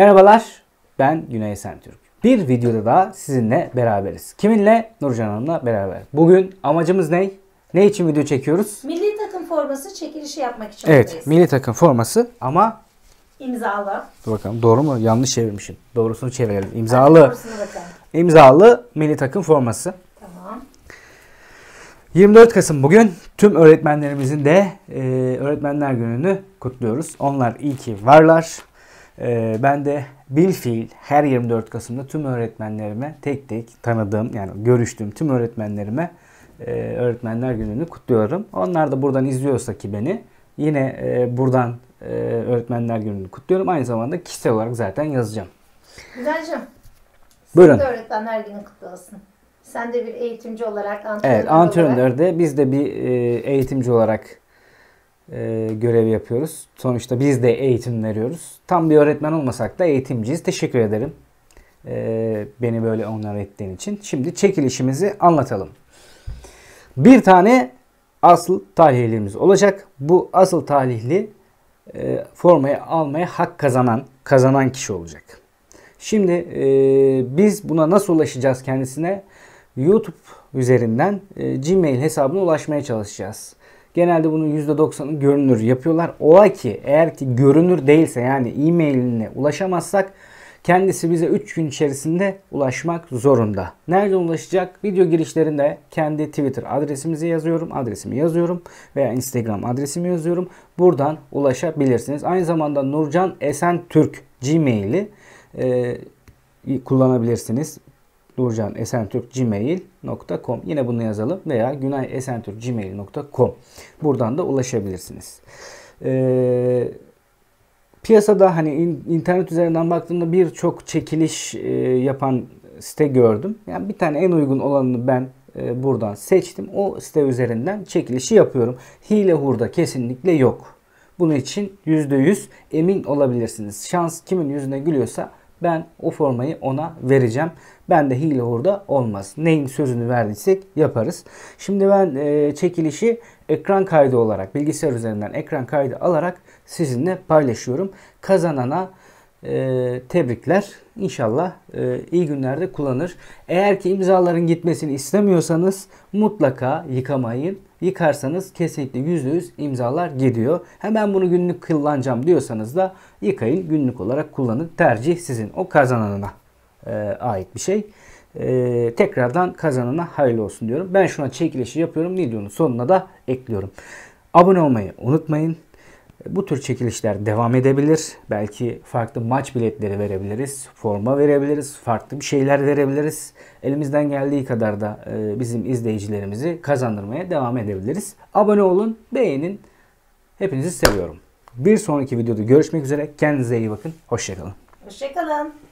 Merhabalar, ben Güney Sentürk. Bir videoda daha sizinle beraberiz. Kiminle? Nurcan Hanım'la beraber. Bugün amacımız ne? Ne için video çekiyoruz? Milli takım forması çekilişi yapmak için Evet, buradayız. milli takım forması ama imzalı. Dur bakalım doğru mu? Yanlış çevirmişim. Doğrusunu çevirelim. İmzalı. Doğrusunu bakalım. İmzalı milli takım forması. Tamam. 24 Kasım bugün tüm öğretmenlerimizin de e, öğretmenler gününü kutluyoruz. Onlar iyi ki varlar. Ee, ben de bilfiil her 24 Kasım'da tüm öğretmenlerime tek tek tanıdığım yani görüştüğüm tüm öğretmenlerime e, öğretmenler gününü kutluyorum. Onlar da buradan izliyorsa ki beni yine e, buradan e, öğretmenler gününü kutluyorum. Aynı zamanda kişisel olarak zaten yazacağım. Güzelcim. Buyurun. Sen de öğretmenler günü kutlu olsun. Sen de bir eğitimci olarak antrenör Evet antrenör de biz de bir eğitimci olarak e, görev yapıyoruz. Sonuçta biz de eğitim veriyoruz. Tam bir öğretmen olmasak da eğitimciyiz. Teşekkür ederim e, beni böyle onar ettiğin için. Şimdi çekilişimizi anlatalım. Bir tane asıl talihlimiz olacak. Bu asıl talihli e, formayı almaya hak kazanan kazanan kişi olacak. Şimdi e, biz buna nasıl ulaşacağız kendisine? YouTube üzerinden e, Gmail hesabına ulaşmaya çalışacağız. Genelde bunun %90'ı görünür yapıyorlar. Ola ki eğer ki görünür değilse yani e-mailine ulaşamazsak kendisi bize 3 gün içerisinde ulaşmak zorunda. Nerede ulaşacak? Video girişlerinde kendi Twitter adresimizi yazıyorum, adresimi yazıyorum veya Instagram adresimi yazıyorum. Buradan ulaşabilirsiniz. Aynı zamanda Nurcan Esen Türk Gmail'i e, kullanabilirsiniz durcanesentürk.gmail.com Yine bunu yazalım veya günayesentürk.gmail.com Buradan da ulaşabilirsiniz. Ee, piyasada hani in, internet üzerinden baktığımda birçok çekiliş e, yapan site gördüm. Yani bir tane en uygun olanını ben e, buradan seçtim. O site üzerinden çekilişi yapıyorum. Hile hurda kesinlikle yok. Bunun için %100 emin olabilirsiniz. Şans kimin yüzüne gülüyorsa ben o formayı ona vereceğim. Ben de hile orada olmaz. Neyin sözünü verdiysek yaparız. Şimdi ben e, çekilişi ekran kaydı olarak bilgisayar üzerinden ekran kaydı alarak sizinle paylaşıyorum. Kazanana e, tebrikler. İnşallah e, iyi günlerde kullanır. Eğer ki imzaların gitmesini istemiyorsanız mutlaka yıkamayın yıkarsanız kesinlikle %100 imzalar gidiyor. Hemen bunu günlük kullanacağım diyorsanız da yıkayın günlük olarak kullanın. Tercih sizin o kazananına e, ait bir şey. E, tekrardan kazanana hayırlı olsun diyorum. Ben şuna an çekilişi yapıyorum. Videonun sonuna da ekliyorum. Abone olmayı unutmayın. Bu tür çekilişler devam edebilir. Belki farklı maç biletleri verebiliriz, forma verebiliriz, farklı bir şeyler verebiliriz. Elimizden geldiği kadar da e, bizim izleyicilerimizi kazandırmaya devam edebiliriz. Abone olun, beğenin. Hepinizi seviyorum. Bir sonraki videoda görüşmek üzere. Kendinize iyi bakın. Hoşçakalın. Hoşçakalın.